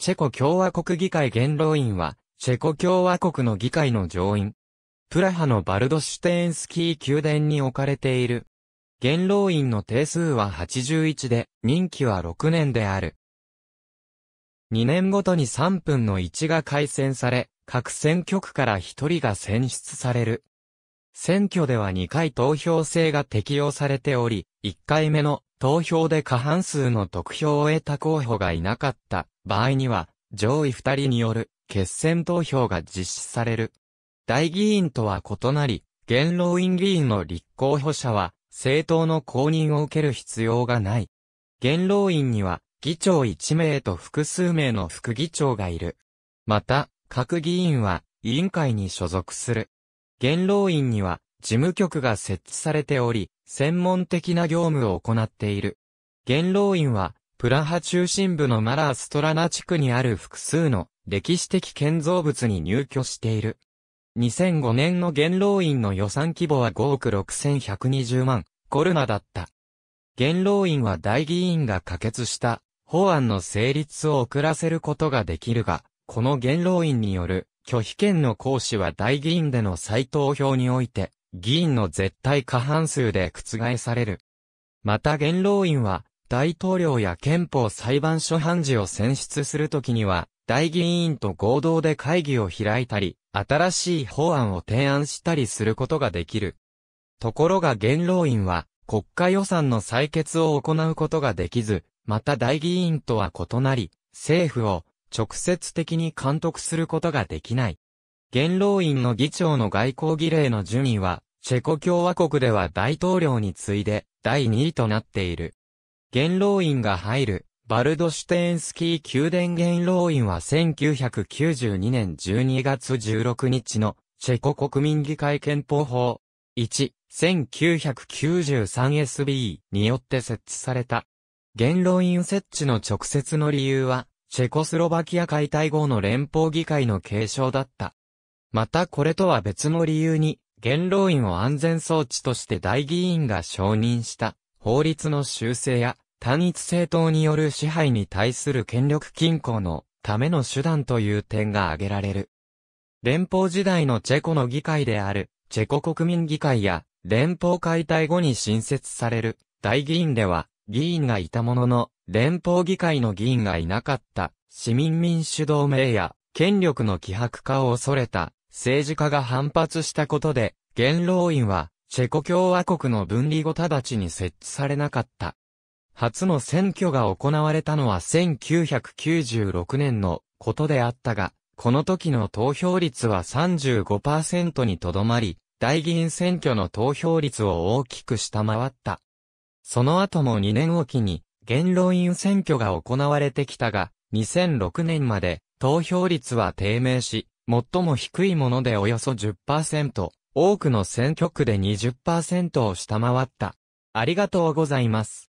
チェコ共和国議会元老院は、チェコ共和国の議会の上院。プラハのバルドシュテーンスキー宮殿に置かれている。元老院の定数は81で、任期は6年である。2年ごとに3分の1が改選され、各選挙区から1人が選出される。選挙では2回投票制が適用されており、1回目の投票で過半数の得票を得た候補がいなかった場合には、上位二人による決選投票が実施される。大議員とは異なり、元老院議員の立候補者は、政党の公認を受ける必要がない。元老院には、議長1名と複数名の副議長がいる。また、各議員は、委員会に所属する。元老院には、事務局が設置されており、専門的な業務を行っている。元老院は、プラハ中心部のマラーストラナ地区にある複数の歴史的建造物に入居している。2005年の元老院の予算規模は5億6120万コルナだった。元老院は大議員が可決した法案の成立を遅らせることができるが、この元老院による拒否権の行使は大議員での再投票において議員の絶対過半数で覆される。また元老院は、大統領や憲法裁判所判事を選出するときには、大議員と合同で会議を開いたり、新しい法案を提案したりすることができる。ところが元老院は、国家予算の採決を行うことができず、また大議員とは異なり、政府を直接的に監督することができない。元老院の議長の外交儀礼の順位は、チェコ共和国では大統領に次いで、第2位となっている。元老院が入る、バルドシュテーンスキー宮殿元老院は1992年12月16日の、チェコ国民議会憲法法、1、1993SB によって設置された。元老院設置の直接の理由は、チェコスロバキア解体後の連邦議会の継承だった。またこれとは別の理由に、元老院を安全装置として大議員が承認した法律の修正や単一政党による支配に対する権力均衡のための手段という点が挙げられる。連邦時代のチェコの議会であるチェコ国民議会や連邦解体後に新設される大議員では議員がいたものの連邦議会の議員がいなかった市民民主同盟や権力の希薄化を恐れた政治家が反発したことで、元老院は、チェコ共和国の分離後直ちに設置されなかった。初の選挙が行われたのは1996年のことであったが、この時の投票率は35%にとどまり、大議員選挙の投票率を大きく下回った。その後も2年おきに、元老院選挙が行われてきたが、2006年まで投票率は低迷し、最も低いものでおよそ10%、多くの選挙区で20%を下回った。ありがとうございます。